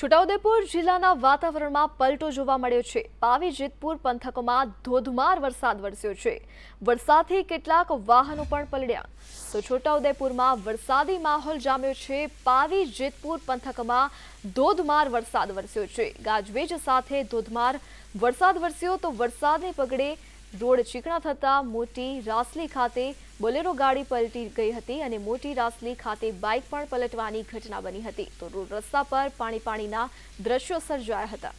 છોટાઉદેપુર જિલ્લાના વાતાવરણમાં પલટો જોવા મળ્યો છે. પાવી જીતપુર પંથકમાં ધોધમાર વરસાદ વરસ્યો છે. વરસાદથી કેટલાક વાહનો પણ પલળ્યા. તો છોટાઉદેપુરમાં વરસાદી માહોલ જામે છે. પાવી જીતપુર પંથકમાં ધોધમાર વરસાદ વરસ્યો છે. ગાજવીજ સાથે ધોધમાર વરસાદ વરસ્યો તો વરસાદે પકડે રોડ ચીકણો થતા મોટી રાસલી ખાતે બોલેરો ગાડી પલટી ગઈ હતી અને મોટી રાસલી ખાતે બાઈક પણ પલટવાની ઘટના બની હતી તો રૂર રસ્તા પર પાણી પાણીના દ્રશ્યો સર્જાયા હતા